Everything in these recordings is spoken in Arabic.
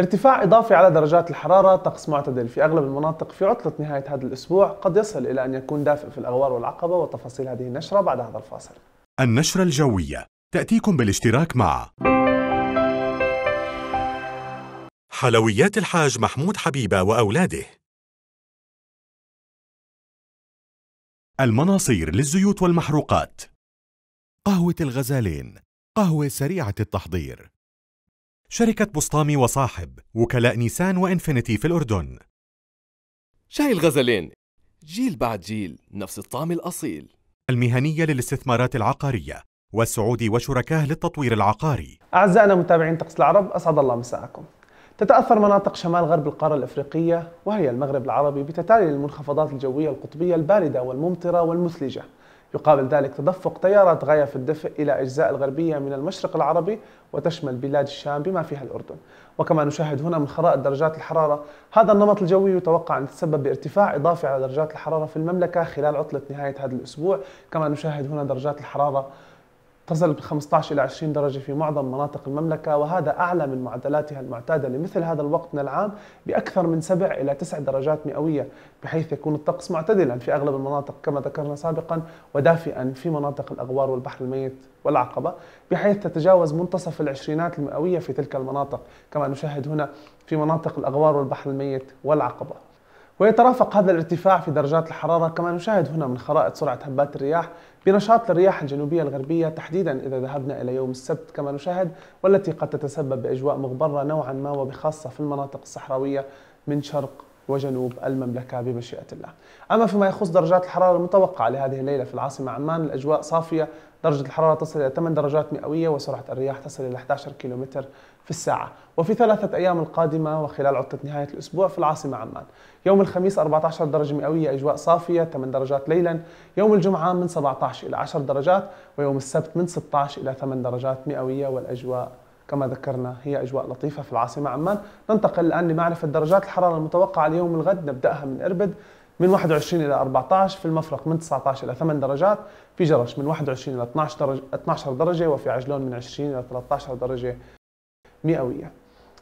ارتفاع إضافي على درجات الحرارة طقس معتدل في أغلب المناطق في عطلة نهاية هذا الأسبوع قد يصل إلى أن يكون دافئ في الأغوار والعقبة وتفاصيل هذه النشرة بعد هذا الفاصل النشرة الجوية تأتيكم بالاشتراك مع حلويات الحاج محمود حبيبة وأولاده المناصير للزيوت والمحروقات قهوة الغزالين قهوة سريعة التحضير شركة بسطامي وصاحب وكلاء نيسان وإنفينيتي في الأردن شاي الغزلين جيل بعد جيل نفس الطعم الأصيل المهنية للاستثمارات العقارية والسعودي وشركاه للتطوير العقاري أعزائنا متابعين طقس العرب أسعد الله مساءكم تتأثر مناطق شمال غرب القارة الأفريقية وهي المغرب العربي بتتالي المنخفضات الجوية القطبية الباردة والممطرة والمثلجة يقابل ذلك تدفق تيارات غاية في الدفء إلى أجزاء الغربية من المشرق العربي وتشمل بلاد الشام بما فيها الأردن وكما نشاهد هنا من خرائط درجات الحرارة هذا النمط الجوي يتوقع أن يتسبب بارتفاع إضافي على درجات الحرارة في المملكة خلال عطلة نهاية هذا الأسبوع كما نشاهد هنا درجات الحرارة تصل ب 15 إلى 20 درجة في معظم مناطق المملكة وهذا أعلى من معدلاتها المعتادة لمثل هذا الوقت من العام بأكثر من 7 إلى 9 درجات مئوية بحيث يكون الطقس معتدلا في أغلب المناطق كما ذكرنا سابقا ودافئا في مناطق الأغوار والبحر الميت والعقبة بحيث تتجاوز منتصف العشرينات المئوية في تلك المناطق كما نشاهد هنا في مناطق الأغوار والبحر الميت والعقبة ويترافق هذا الارتفاع في درجات الحرارة كما نشاهد هنا من خرائط سرعة هبات الرياح بنشاط للرياح الجنوبية الغربية تحديدا إذا ذهبنا إلى يوم السبت كما نشاهد والتي قد تتسبب بأجواء مغبرة نوعا ما وبخاصة في المناطق الصحراوية من شرق وجنوب المملكة بمشيئة الله أما فيما يخص درجات الحرارة المتوقعة لهذه الليلة في العاصمة عمان الأجواء صافية درجة الحرارة تصل إلى 8 درجات مئوية وسرعة الرياح تصل إلى 11 كيلومتر في الساعة وفي ثلاثة أيام القادمة وخلال عطلة نهاية الأسبوع في العاصمة عمان يوم الخميس 14 درجة مئوية أجواء صافية 8 درجات ليلا يوم الجمعة من 17 إلى 10 درجات ويوم السبت من 16 إلى 8 درجات مئوية والأجواء كما ذكرنا هي أجواء لطيفة في العاصمة عمان ننتقل الآن لمعرفة درجات الحرارة المتوقعة ليوم الغد نبدأها من إربد من 21 إلى 14 في المفرق من 19 إلى 8 درجات في جرش من 21 إلى 12 درجة 12 درجة وفي عجلون من 20 إلى 13 درجة مئوية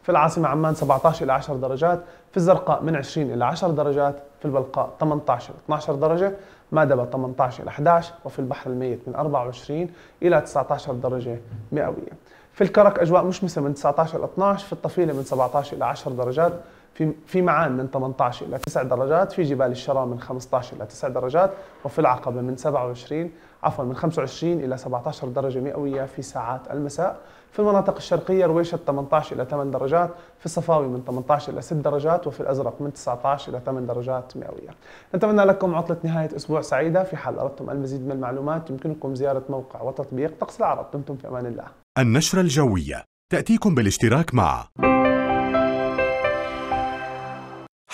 في العاصمة عمان 17 إلى 10 درجات في الزرقاء من 20 إلى 10 درجات في البلقاء 18 إلى 12 درجة مادبة 18 إلى 11 وفي البحر الميت من 24 إلى 19 درجة مئوية في الكرك أجواء مشمسة من 19 إلى 12 في الطفيلة من 17 إلى 10 درجات في في معان من 18 الى 9 درجات، في جبال الشرى من 15 الى 9 درجات، وفي العقبه من 27 عفوا من 25 الى 17 درجه مئويه في ساعات المساء، في المناطق الشرقيه رويشه 18 الى 8 درجات، في الصفاوي من 18 الى 6 درجات، وفي الازرق من 19 الى 8 درجات مئويه. نتمنى لكم عطله نهايه اسبوع سعيده، في حال اردتم المزيد من المعلومات يمكنكم زياره موقع وتطبيق طقس العرب، دمتم في امان الله. النشره الجويه تاتيكم بالاشتراك مع